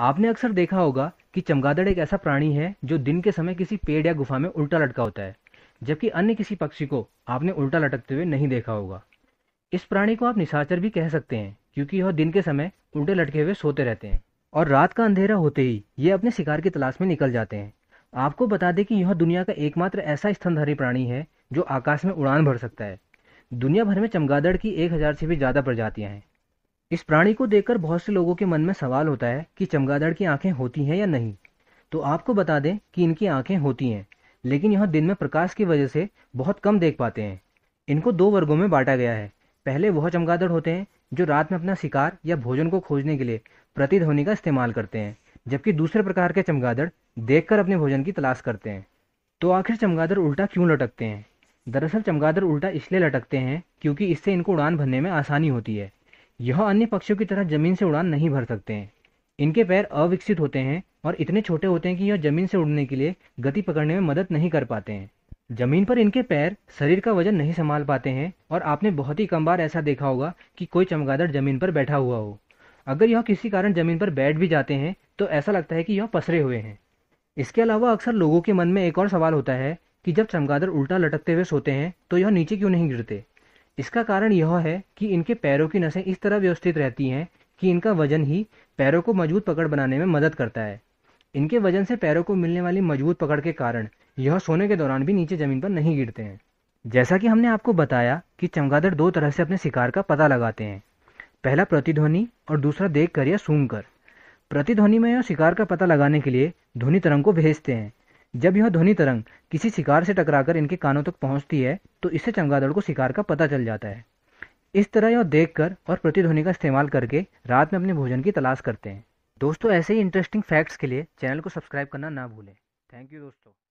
आपने अक्सर देखा होगा कि चमगादड़ एक ऐसा प्राणी है जो दिन के समय किसी पेड़ या गुफा में उल्टा लटका होता है जबकि अन्य किसी पक्षी को आपने उल्टा लटकते हुए नहीं देखा होगा इस प्राणी को आप निशाचर भी कह सकते हैं क्योंकि यह दिन के समय उल्टे लटके हुए सोते रहते हैं और रात का अंधेरा होते ही ये अपने शिकार की तलाश में निकल जाते हैं आपको बता दें कि यह दुनिया का एकमात्र ऐसा स्तनधारी प्राणी है जो आकाश में उड़ान भर सकता है दुनिया भर में चमगादड़ की एक हज़ार से भी ज़्यादा प्रजातियां हैं इस प्राणी को देखकर बहुत से लोगों के मन में सवाल होता है कि चमगादड़ की आंखें होती हैं या नहीं तो आपको बता दें कि इनकी आंखें होती हैं लेकिन यह दिन में प्रकाश की वजह से बहुत कम देख पाते हैं इनको दो वर्गों में बांटा गया है पहले वह चमगादड़ होते हैं जो रात में अपना शिकार या भोजन को खोजने के लिए प्रतिध्वनि का इस्तेमाल करते हैं जबकि दूसरे प्रकार के चमगादड़ देखकर अपने भोजन की तलाश करते हैं तो आखिर चमगादड़ उल्टा क्यों लटकते हैं दरअसल चमगादड़ उल्टा इसलिए लटकते हैं क्योंकि इससे इनको उड़ान भरने में आसानी होती है यह अन्य पक्षियों की तरह जमीन से उड़ान नहीं भर सकते हैं इनके पैर अविकसित होते हैं और इतने छोटे होते हैं कि यह जमीन से उड़ने के लिए गति पकड़ने में मदद नहीं कर पाते हैं जमीन पर इनके पैर शरीर का वजन नहीं संभाल पाते हैं और आपने बहुत ही कम बार ऐसा देखा होगा कि कोई चमगादड़ जमीन पर बैठा हुआ हो अगर यह किसी कारण जमीन पर बैठ भी जाते हैं तो ऐसा लगता है कि यह पसरे हुए हैं इसके अलावा अक्सर लोगों के मन में एक और सवाल होता है कि जब चमगादड़ उल्टा लटकते हुए सोते हैं तो यह नीचे क्यों नहीं गिरते इसका कारण यह है कि इनके पैरों की नसें इस तरह व्यवस्थित रहती हैं कि इनका वजन ही पैरों को मजबूत पकड़ बनाने में मदद करता है इनके वजन से पैरों को मिलने वाली मजबूत पकड़ के कारण यह सोने के दौरान भी नीचे ज़मीन पर नहीं गिरते हैं जैसा कि हमने आपको बताया कि चमगादड़ दो तरह से अपने शिकार का पता लगाते हैं पहला प्रतिध्वनि और दूसरा देख कर या सूंघ कर प्रतिध्वनि में यह शिकार का पता लगाने के लिए ध्वनि तरंग को भेजते हैं जब यह ध्वनि तरंग किसी शिकार से टकराकर इनके कानों तक पहुंचती है तो इससे चमगादड़ को शिकार का पता चल जाता है इस तरह यह देखकर और प्रतिध्वनि का इस्तेमाल करके रात में अपने भोजन की तलाश करते हैं दोस्तों ऐसे ही इंटरेस्टिंग फैक्ट्स के लिए चैनल को सब्सक्राइब करना ना भूलें थैंक यू दोस्तों